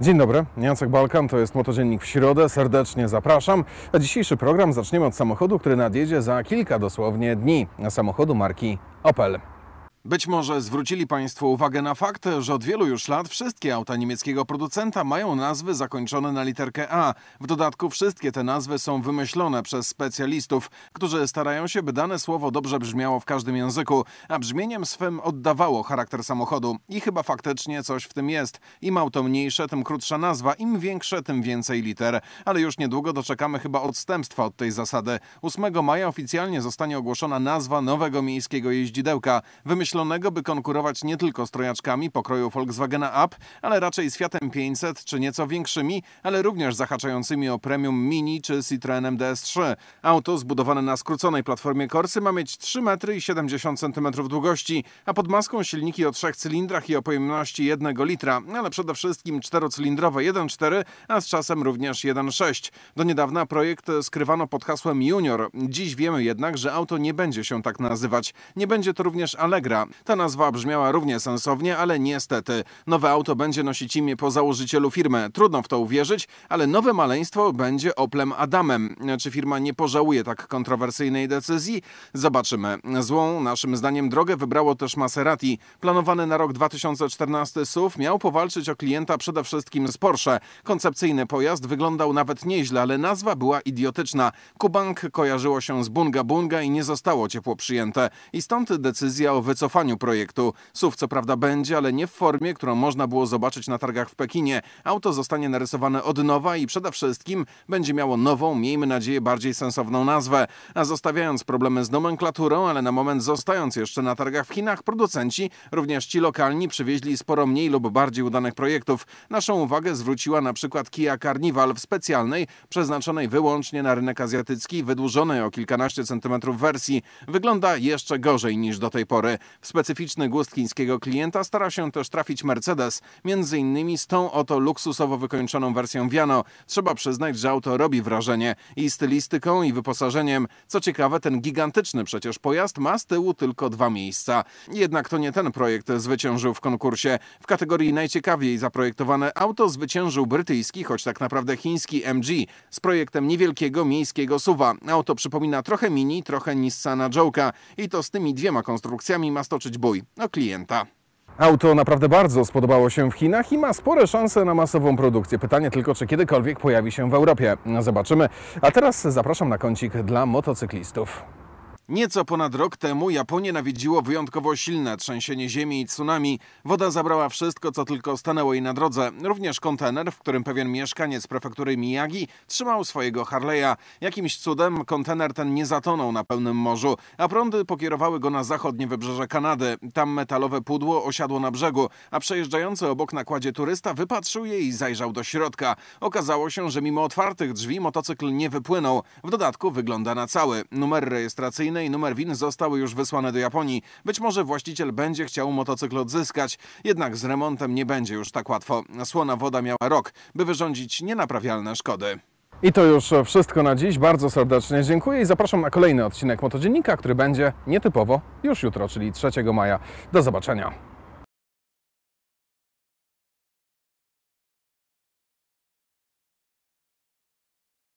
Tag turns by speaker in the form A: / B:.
A: Dzień dobry, Jacek Balkan, to jest Motodziennik w środę, serdecznie zapraszam. A dzisiejszy program zaczniemy od samochodu, który nadjedzie za kilka dosłownie dni, samochodu marki Opel. Być może zwrócili Państwo uwagę na fakt, że od wielu już lat wszystkie auta niemieckiego producenta mają nazwy zakończone na literkę A. W dodatku wszystkie te nazwy są wymyślone przez specjalistów, którzy starają się, by dane słowo dobrze brzmiało w każdym języku, a brzmieniem swym oddawało charakter samochodu. I chyba faktycznie coś w tym jest. Im auto mniejsze, tym krótsza nazwa, im większe, tym więcej liter. Ale już niedługo doczekamy chyba odstępstwa od tej zasady. 8 maja oficjalnie zostanie ogłoszona nazwa nowego miejskiego jeździdełka. Wymyśl wymyślonego, by konkurować nie tylko z trojaczkami pokroju Volkswagena Up, ale raczej z Fiatem 500 czy nieco większymi, ale również zahaczającymi o premium Mini czy Citroenem DS3. Auto zbudowane na skróconej platformie Corsy ma mieć 3 metry i 70 długości, a pod maską silniki o trzech cylindrach i o pojemności 1 litra, ale przede wszystkim czterocylindrowe 1.4, a z czasem również 1.6. Do niedawna projekt skrywano pod hasłem Junior. Dziś wiemy jednak, że auto nie będzie się tak nazywać. Nie będzie to również Allegra, ta nazwa brzmiała równie sensownie, ale niestety. Nowe auto będzie nosić imię po założycielu firmy. Trudno w to uwierzyć, ale nowe maleństwo będzie Oplem Adamem. Czy firma nie pożałuje tak kontrowersyjnej decyzji? Zobaczymy. Złą, naszym zdaniem, drogę wybrało też Maserati. Planowany na rok 2014 SUV miał powalczyć o klienta przede wszystkim z Porsche. Koncepcyjny pojazd wyglądał nawet nieźle, ale nazwa była idiotyczna. Kubank kojarzyło się z Bunga Bunga i nie zostało ciepło przyjęte. I stąd decyzja o wycofaniu cofaniu projektu. SUV co prawda będzie, ale nie w formie, którą można było zobaczyć na targach w Pekinie. Auto zostanie narysowane od nowa i przede wszystkim będzie miało nową, miejmy nadzieję, bardziej sensowną nazwę. A zostawiając problemy z nomenklaturą, ale na moment zostając jeszcze na targach w Chinach, producenci, również ci lokalni, przywieźli sporo mniej lub bardziej udanych projektów. Naszą uwagę zwróciła na przykład Kia Carnival w specjalnej, przeznaczonej wyłącznie na rynek azjatycki, wydłużonej o kilkanaście centymetrów wersji. Wygląda jeszcze gorzej niż do tej pory. W specyficzny gust chińskiego klienta stara się też trafić Mercedes, między innymi z tą oto luksusowo wykończoną wersją Viano. Trzeba przyznać, że auto robi wrażenie i stylistyką i wyposażeniem. Co ciekawe, ten gigantyczny przecież pojazd ma z tyłu tylko dwa miejsca. Jednak to nie ten projekt zwyciężył w konkursie. W kategorii najciekawiej zaprojektowane auto zwyciężył brytyjski, choć tak naprawdę chiński MG z projektem niewielkiego miejskiego suwa. Auto przypomina trochę Mini, trochę Nissana Joke'a i to z tymi dwiema konstrukcjami ma stoczyć bój o klienta. Auto naprawdę bardzo spodobało się w Chinach i ma spore szanse na masową produkcję. Pytanie tylko, czy kiedykolwiek pojawi się w Europie. Zobaczymy. A teraz zapraszam na kącik dla motocyklistów. Nieco ponad rok temu Japonię nawiedziło wyjątkowo silne trzęsienie ziemi i tsunami. Woda zabrała wszystko, co tylko stanęło jej na drodze. Również kontener, w którym pewien mieszkaniec prefektury Miyagi trzymał swojego Harley'a. Jakimś cudem kontener ten nie zatonął na pełnym morzu, a prądy pokierowały go na zachodnie wybrzeże Kanady. Tam metalowe pudło osiadło na brzegu, a przejeżdżający obok nakładzie turysta wypatrzył je i zajrzał do środka. Okazało się, że mimo otwartych drzwi motocykl nie wypłynął. W dodatku wygląda na cały. Numer rejestracyjny i numer win zostały już wysłane do Japonii. Być może właściciel będzie chciał motocykl odzyskać, jednak z remontem nie będzie już tak łatwo. Słona woda miała rok, by wyrządzić nienaprawialne szkody. I to już wszystko na dziś. Bardzo serdecznie dziękuję i zapraszam na kolejny odcinek Motodziennika, który będzie nietypowo już jutro, czyli 3 maja. Do zobaczenia.